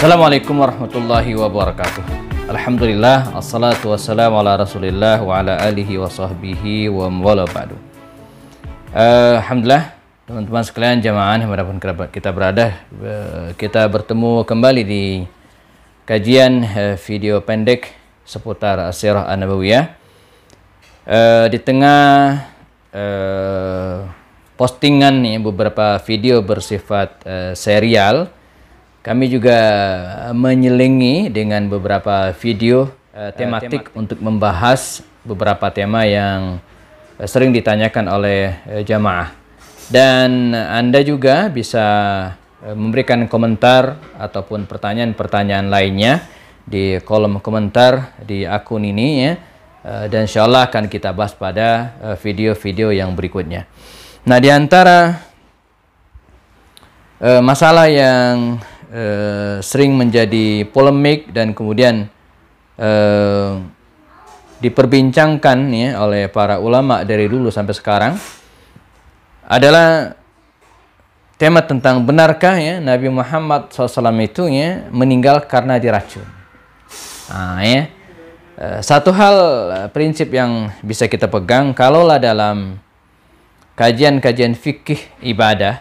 Assalamualaikum warahmatullahi wabarakatuh. Alhamdulillah, assalatu wassalamu ala rasulillah wa ala alihi wa sahbihi wa mwala ba'du. Uh, Alhamdulillah, teman-teman sekalian jamaah dimanapun kita berada, uh, kita bertemu kembali di kajian uh, video pendek seputar Sirah An-Nabawiyah. Uh, di tengah uh, postingan nih beberapa video bersifat uh, serial, kami juga eh, menyelingi dengan beberapa video uh, tematik, tematik untuk membahas beberapa tema yang sering ditanyakan oleh uh, jamaah. Dan Anda juga bisa uh, memberikan komentar ataupun pertanyaan-pertanyaan lainnya di kolom komentar di akun ini ya. Uh, dan insya Allah akan kita bahas pada video-video uh, yang berikutnya. Nah, di antara uh, masalah yang eh, sering menjadi polemik dan kemudian eh, diperbincangkan ya oleh para ulama dari dulu sampai sekarang adalah tema tentang benarkah ya Nabi Muhammad SAW itu ya meninggal karena diracun. Nah, ya. Eh, satu hal eh, prinsip yang bisa kita pegang kalaulah dalam kajian-kajian fikih ibadah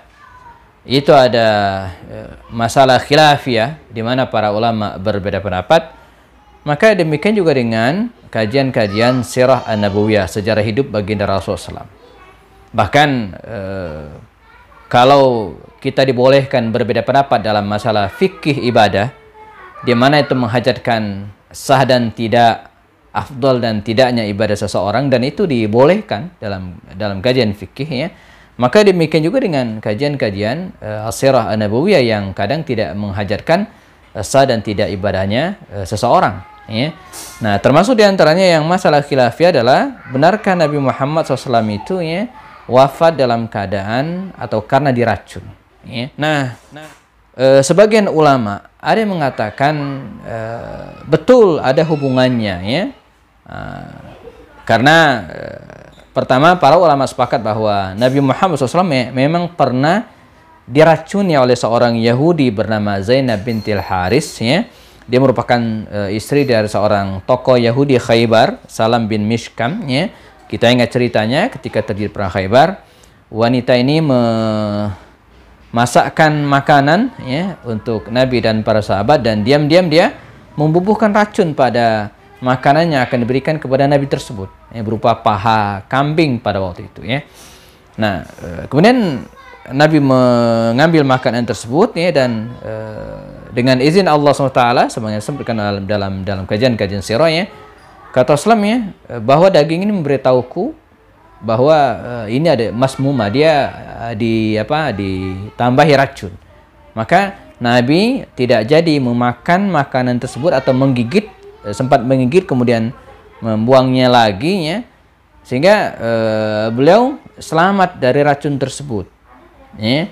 itu ada eh, masalah khilafiyah di mana para ulama berbeda pendapat maka demikian juga dengan kajian-kajian sirah an-nabawiyah sejarah hidup baginda Rasulullah SAW. bahkan eh, kalau kita dibolehkan berbeda pendapat dalam masalah fikih ibadah di mana itu menghajatkan sah dan tidak afdol dan tidaknya ibadah seseorang dan itu dibolehkan dalam dalam kajian fikihnya maka demikian juga dengan kajian-kajian uh, eh, asirah nabawiyah yang kadang tidak menghajarkan eh, sah dan tidak ibadahnya uh, seseorang. Ya. Nah, termasuk diantaranya yang masalah khilafiyah adalah benarkah Nabi Muhammad SAW itu ya wafat dalam keadaan atau karena diracun. Ya. Nah, nah. E, sebagian ulama ada yang mengatakan e, betul ada hubungannya ya, e, karena e, Pertama, para ulama sepakat bahwa Nabi Muhammad SAW memang pernah diracuni oleh seorang Yahudi bernama Zainab bintil Haris. Ya. Dia merupakan e, istri dari seorang tokoh Yahudi Khaybar, Salam bin Mishkam. Ya. Kita ingat ceritanya ketika terjadi perang Khaybar, wanita ini memasakkan makanan ya, untuk Nabi dan para sahabat dan diam-diam dia membubuhkan racun pada makanan yang akan diberikan kepada Nabi tersebut ya, berupa paha kambing pada waktu itu ya. Nah, eh, kemudian Nabi mengambil makanan tersebut ya dan uh, dengan izin Allah SWT semuanya sebutkan dalam dalam dalam kajian-kajian sirah ya kata Islam ya bahwa daging ini memberitahuku bahwa uh, ini ada masmuma dia uh, di apa ditambahi racun. Maka Nabi tidak jadi memakan makanan tersebut atau menggigit sempat menggigit kemudian membuangnya lagi ya sehingga uh, beliau selamat dari racun tersebut ya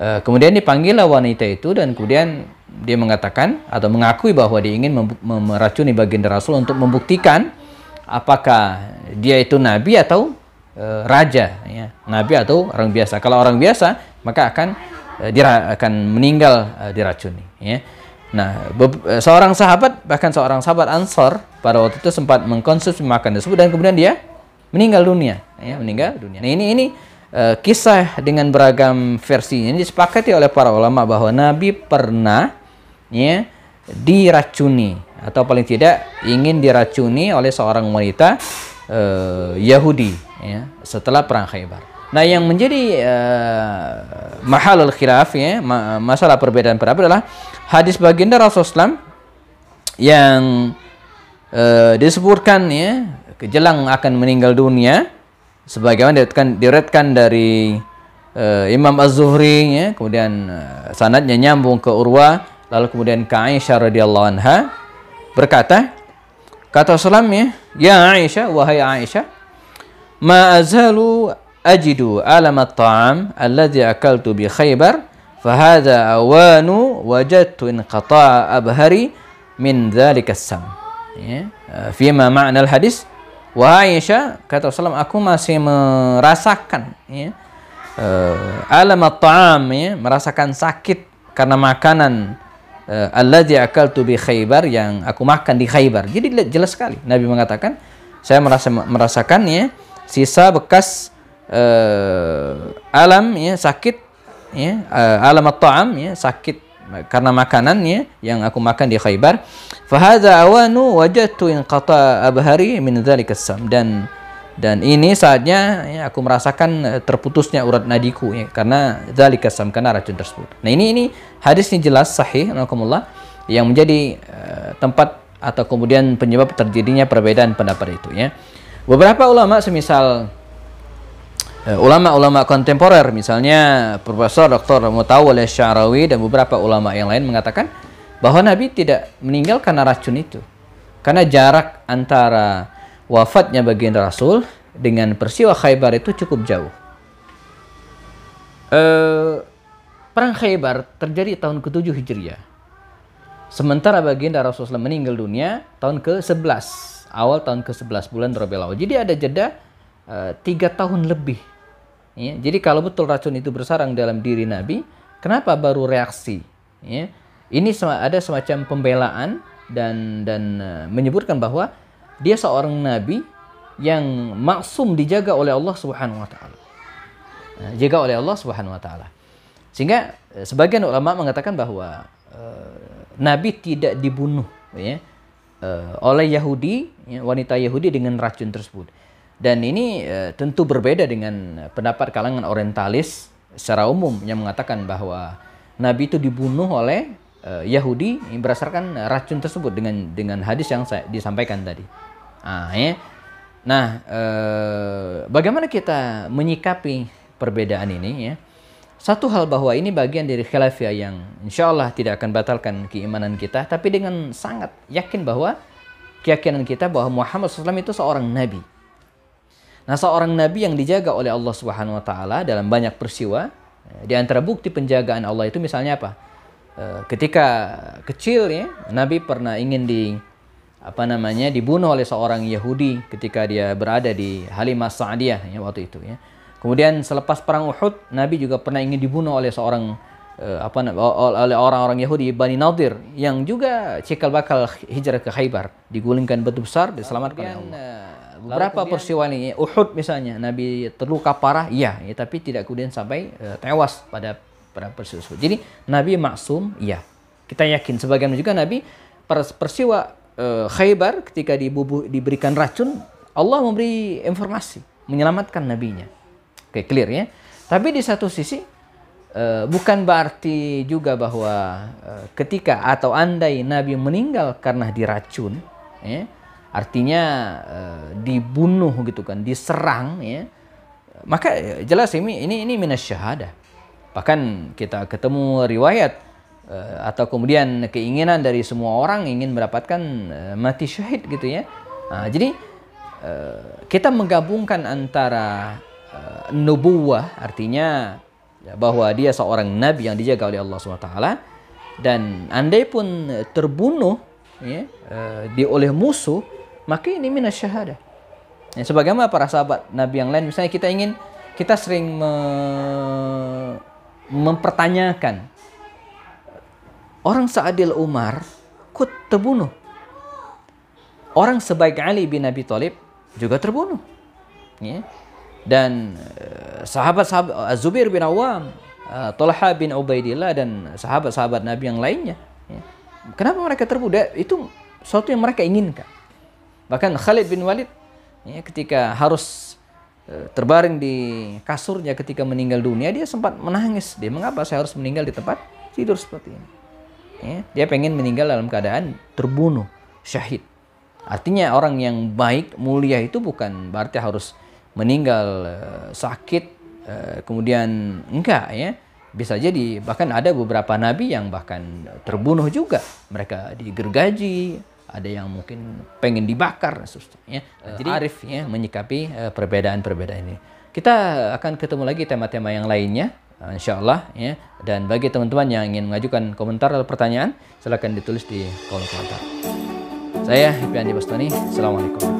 uh, kemudian dipanggil wanita itu dan kemudian dia mengatakan atau mengakui bahwa dia ingin meracuni baginda rasul untuk membuktikan apakah dia itu nabi atau uh, raja ya nabi atau orang biasa kalau orang biasa maka akan uh, dia akan meninggal uh, diracuni ya Nah, eh, seorang sahabat, bahkan seorang sahabat Ansor pada waktu itu sempat mengkonsumsi makanan tersebut dan kemudian dia meninggal dunia, ya, meninggal dunia. Nah, ini ini uh, kisah dengan beragam versi ini disepakati oleh para ulama bahwa Nabi pernah ya diracuni atau paling tidak ingin diracuni oleh seorang wanita uh, Yahudi ya setelah perang Khaybar. Nah, yang menjadi uh, mahalul khilaf ya, ma masalah perbedaan pendapat adalah hadis baginda Rasulullah yang uh, disebutkan ya kejelang akan meninggal dunia sebagaimana diretkan dari uh, Imam Az-Zuhri ya kemudian uh, sanadnya nyambung ke Urwa lalu kemudian ke Aisyah radhiyallahu anha berkata kata Rasulullah ya ya Aisyah wahai Aisyah ma azalu ajidu alamat ta'am alladhi akaltu bi Khaybar Fahada awanu wajadtu inqata'a abhari min dzalika sam. Ya. Fima ma'na hadis Wa Aisyah kata Rasulullah aku masih merasakan ya. Uh, alam at-ta'am ya, merasakan sakit karena makanan uh, eh, alladzi akaltu bi Khaybar yang aku makan di Khaybar. Jadi jelas sekali Nabi mengatakan saya merasa merasakan ya sisa bekas uh, alam ya sakit ya eh, alamat ta'am ya sakit karena makanannya yang aku makan di Khaybar. fahadha awanu wajatu inqata abhari min sam dan dan ini saatnya ya, aku merasakan eh, terputusnya urat nadiku ya, karena dzalika sam karena racun tersebut. Nah ini ini hadis ini jelas sahih Alhamdulillah yang menjadi uh, tempat atau kemudian penyebab terjadinya perbedaan pendapat itu ya. Beberapa ulama semisal Eh, ulama-ulama kontemporer misalnya Profesor Dr. Mutawal Syarawi dan beberapa ulama yang lain mengatakan bahwa Nabi tidak meninggal karena racun itu. Karena jarak antara wafatnya bagian Rasul dengan peristiwa Khaybar itu cukup jauh. Eh, perang Khaybar terjadi tahun ke-7 Hijriah. Sementara baginda Rasulullah meninggal dunia tahun ke-11, awal tahun ke-11 bulan Rabiul Awal. Jadi ada jeda Eh, tiga tahun lebih. Ya, jadi kalau betul racun itu bersarang dalam diri Nabi, kenapa baru reaksi? Ya, ini ada semacam pembelaan dan dan uh, menyebutkan bahwa dia seorang Nabi yang maksum dijaga oleh Allah Subhanahu Wa Taala, eh, jaga oleh Allah Subhanahu Wa Taala. Sehingga sebagian ulama mengatakan bahwa uh, Nabi tidak dibunuh ya, oleh Yahudi, ya, wanita Yahudi dengan racun tersebut dan ini uh, tentu berbeda dengan pendapat kalangan orientalis secara umum yang mengatakan bahwa Nabi itu dibunuh oleh uh, Yahudi berdasarkan racun tersebut dengan dengan hadis yang saya disampaikan tadi. Nah, ya. nah uh, bagaimana kita menyikapi perbedaan ini ya? Satu hal bahwa ini bagian dari khilafiyah yang insya Allah tidak akan batalkan keimanan kita, tapi dengan sangat yakin bahwa keyakinan kita bahwa Muhammad SAW itu seorang nabi Nah, seorang nabi yang dijaga oleh Allah Subhanahu wa taala dalam banyak peristiwa, eh, di antara bukti penjagaan Allah itu misalnya apa? Eh, ketika kecil ya, Nabi pernah ingin di apa namanya dibunuh oleh seorang Yahudi ketika dia berada di Halimah Sa'diyah ya, waktu itu ya. Kemudian selepas perang Uhud, Nabi juga pernah ingin dibunuh oleh seorang eh, apa oleh orang-orang Yahudi Bani Nadir yang juga cikal bakal hijrah ke Khaybar, digulingkan batu besar, diselamatkan oleh Allah. Lalu Berapa kemudian, ini? Uhud misalnya, Nabi terluka parah, iya, ya, tapi tidak kemudian sampai uh, tewas pada pada peristiwa tersebut. Jadi Nabi maksum, iya. Kita yakin sebagian juga Nabi persiwa uh, e, Khaybar ketika dibubuh, diberikan racun, Allah memberi informasi, menyelamatkan nabinya. Oke, clear ya. Tapi di satu sisi e, bukan berarti juga bahwa ketika atau andai Nabi meninggal karena diracun, ya, artinya eh, dibunuh gitu kan, diserang ya. Maka eh, jelas ini ini ini minas syahada. Bahkan kita ketemu riwayat eh, atau kemudian keinginan dari semua orang ingin mendapatkan mati syahid gitu ya. Nah, jadi kita menggabungkan antara nubuah artinya bahwa dia seorang nabi yang dijaga oleh Allah SWT dan andai pun terbunuh ya, di oleh musuh maka ini minas syahadah. Ya, sebagaimana para sahabat Nabi yang lain, misalnya kita ingin, kita sering me mempertanyakan orang seadil Umar kut terbunuh. Orang sebaik Ali bin Abi Thalib juga terbunuh. Ya. Dan eh, sahabat-sahabat eh, Zubair bin Awam, eh, Talha bin Ubaidillah dan sahabat-sahabat Nabi yang lainnya. Ya. Kenapa mereka terbunuh? Itu sesuatu yang mereka inginkan. Bahkan Khalid bin Walid ya, ketika harus e, terbaring di kasurnya ketika meninggal dunia dia sempat menangis dia mengapa saya harus meninggal di tempat tidur seperti ini ya, dia pengen meninggal dalam keadaan terbunuh syahid artinya orang yang baik mulia itu bukan berarti harus meninggal e, sakit e, kemudian enggak ya bisa jadi bahkan ada beberapa nabi yang bahkan terbunuh juga mereka digergaji ada yang mungkin pengen dibakar nah, ya. Nah, eh, jadi Arif ya menyikapi eh, perbedaan-perbedaan ini. Kita akan ketemu lagi tema-tema yang lainnya insya Allah ya. Dan bagi teman-teman yang ingin mengajukan komentar atau pertanyaan silahkan ditulis di kolom komentar. Saya Hipyandi Bastoni. Assalamualaikum.